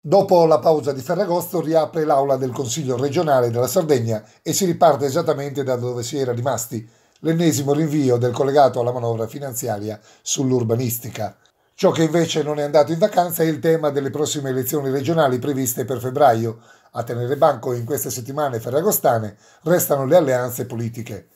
Dopo la pausa di Ferragosto riapre l'aula del Consiglio regionale della Sardegna e si riparte esattamente da dove si era rimasti, l'ennesimo rinvio del collegato alla manovra finanziaria sull'urbanistica. Ciò che invece non è andato in vacanza è il tema delle prossime elezioni regionali previste per febbraio. A tenere banco in queste settimane ferragostane restano le alleanze politiche.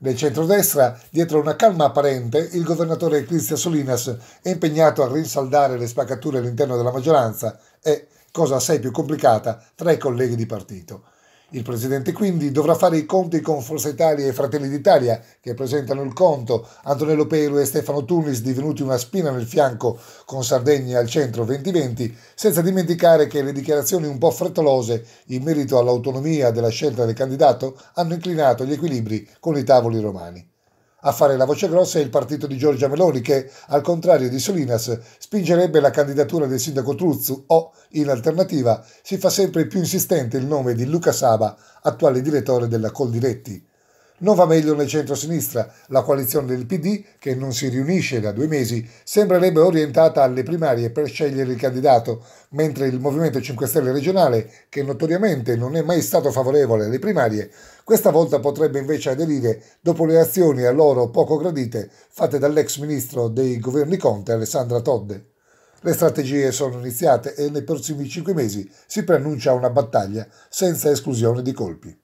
Nel centrodestra, dietro una calma apparente, il governatore Cristian Solinas è impegnato a rinsaldare le spaccature all'interno della maggioranza è cosa assai più complicata tra i colleghi di partito. Il presidente quindi dovrà fare i conti con Forza Italia e Fratelli d'Italia, che presentano il conto, Antonello Peru e Stefano Tunis divenuti una spina nel fianco con Sardegna al centro 2020, senza dimenticare che le dichiarazioni un po' frettolose in merito all'autonomia della scelta del candidato hanno inclinato gli equilibri con i tavoli romani. A fare la voce grossa è il partito di Giorgia Meloni che, al contrario di Solinas, spingerebbe la candidatura del sindaco Truzzu o, in alternativa, si fa sempre più insistente il nome di Luca Saba, attuale direttore della Coldiretti. Non va meglio nel centro-sinistra, la coalizione del PD, che non si riunisce da due mesi, sembrerebbe orientata alle primarie per scegliere il candidato, mentre il Movimento 5 Stelle regionale, che notoriamente non è mai stato favorevole alle primarie, questa volta potrebbe invece aderire dopo le azioni a loro poco gradite fatte dall'ex ministro dei governi Conte Alessandra Todde. Le strategie sono iniziate e nei prossimi cinque mesi si preannuncia una battaglia senza esclusione di colpi.